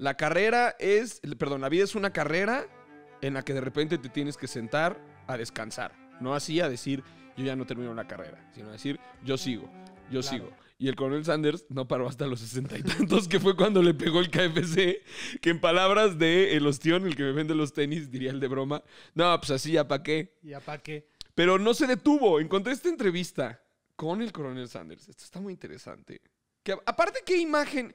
La carrera es, perdón, la vida es una carrera en la que de repente te tienes que sentar a descansar. No así a decir, yo ya no termino la carrera, sino a decir, yo sigo, yo sigo. Y el coronel Sanders no paró hasta los sesenta y tantos, que fue cuando le pegó el KFC, que en palabras de el hostión, el que me vende los tenis, diría el de broma, no, pues así ya pa' qué. Ya pa' qué. Pero no se detuvo. Encontré esta entrevista con el coronel Sanders. Esto está muy interesante. Que, aparte, qué imagen...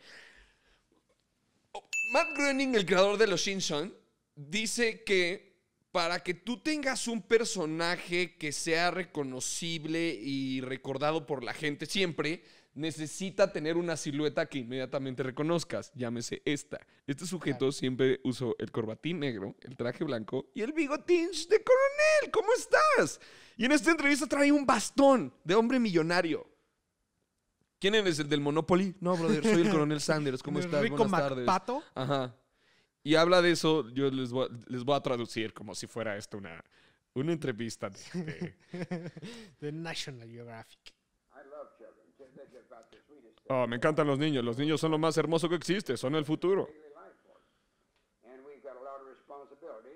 Matt Groening, el creador de Los Simpson, dice que para que tú tengas un personaje que sea reconocible y recordado por la gente siempre, necesita tener una silueta que inmediatamente reconozcas. Llámese esta. Este sujeto siempre usó el corbatín negro, el traje blanco y el bigotín de coronel. ¿Cómo estás? Y en esta entrevista trae un bastón de hombre millonario. ¿Quién eres el del Monopoly? No, brother, soy el coronel Sanders. ¿Cómo estás? Rico Buenas tardes. Ajá. Y habla de eso, yo les voy, a, les voy a traducir como si fuera esto una, una entrevista de, The National Geographic. Oh, me encantan los niños. Los niños son lo más hermoso que existe, son el futuro.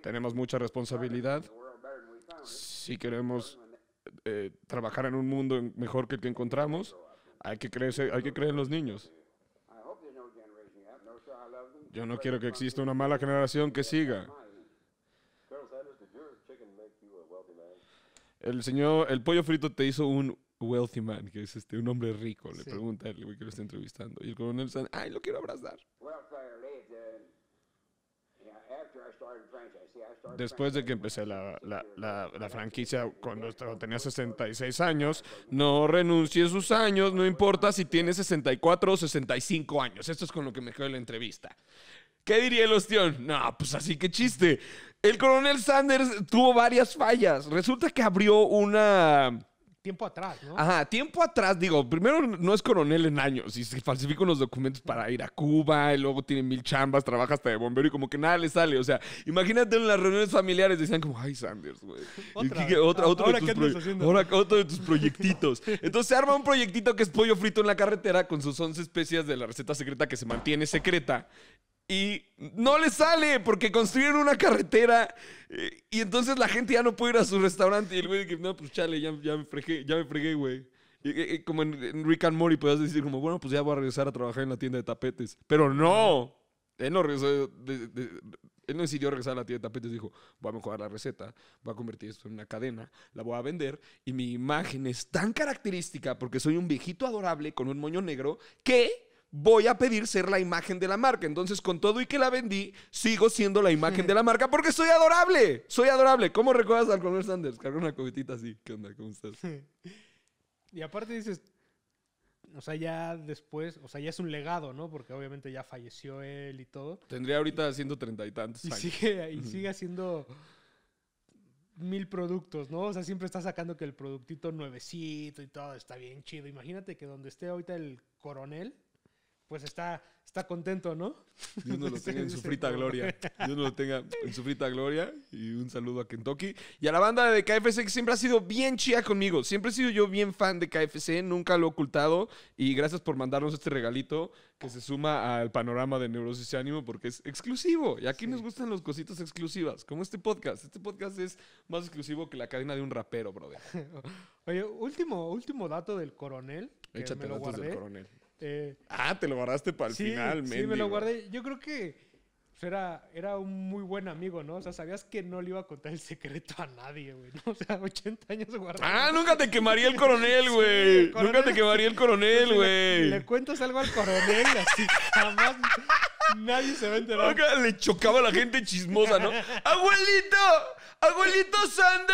Tenemos mucha responsabilidad. Si queremos eh, trabajar en un mundo mejor que el que encontramos, hay que creerse, hay que creer en los niños. Yo no quiero que exista una mala generación que siga. El señor, el pollo frito te hizo un wealthy man, que es este, un hombre rico, le pregunta el güey que lo está entrevistando. Y el coronel Sanders, ay, lo quiero abrazar después de que empecé la, franquicia cuando tenía 66 años, no renuncie sus años, no importa si tiene 64 o 65 años. Esto es con lo que me quedó en la entrevista. ¿Qué diría el ostión? No, pues así que chiste. El coronel Sanders tuvo varias fallas. Resulta que abrió una tiempo atrás, ¿no? Ajá, tiempo atrás, digo, primero no es coronel en años y se falsifica los documentos para ir a Cuba y luego tiene mil chambas, trabaja hasta de bombero y como que nada le sale. O sea, imagínate en las reuniones familiares decían como, ay, Sanders, güey. ¿Otra ah, otro, de tus otro de tus proyectitos. Entonces se arma un proyectito que es pollo frito en la carretera con sus 11 especias de la receta secreta que se mantiene secreta y no le sale porque construyeron una carretera eh, y entonces la gente ya no puede ir a su restaurante. Y el güey dice, no, pues chale, ya, me fregué, ya me fregué, güey. Y, como en, Rick and Morty decir como, bueno, pues ya voy a regresar a trabajar en la tienda de tapetes. Pero no, él no él no decidió regresar a la tienda de tapetes. Dijo, voy a mejorar la receta, voy a convertir esto en una cadena, la voy a vender. Y mi imagen es tan característica porque soy un viejito adorable con un moño negro que voy a pedir ser la imagen de la marca. Entonces, con todo y que la vendí, sigo siendo la imagen de la marca porque soy adorable. Soy adorable. ¿Cómo recuerdas al Coronel Sanders? Carga una cubetita así. ¿Qué onda? ¿Cómo estás? Y aparte dices, o sea, ya después, o sea, ya es un legado, ¿no? Porque obviamente ya falleció él y todo. Tendría ahorita 130 y tantos años. sigue, y sigue haciendo mil productos, ¿no? O sea, siempre está sacando que el productito nuevecito y todo está bien chido. Imagínate que donde esté ahorita el coronel, pues está, está contento, ¿no? Dios nos lo tenga en su frita gloria. Dios nos lo tenga en su frita gloria. Y un saludo a Kentucky. Y a la banda de KFC que siempre ha sido bien chía conmigo. Siempre he sido yo bien fan de KFC, nunca lo he ocultado. Y gracias por mandarnos este regalito que se suma al panorama de Neurosis y Ánimo porque es exclusivo. Y aquí nos gustan las cositas exclusivas, como este podcast. Este podcast es más exclusivo que la cadena de un rapero, brother. Oye, último, último dato del coronel. Échate datos del coronel. Este, ah, te lo guardaste para el sí, final, Sí, me lo guardé. Yo creo que pues, era, era un muy buen amigo, ¿no? O sea, sabías que no le iba a contar el secreto a nadie, güey, O sea, 80 años guardado. Ah, nunca te quemaría el coronel, güey. nunca te quemaría el coronel, pues, güey. Le, le, cuentas algo al coronel así jamás nadie se va a enterar. le chocaba a la gente chismosa, ¿no? ¡Abuelito! ¡Abuelito Sander!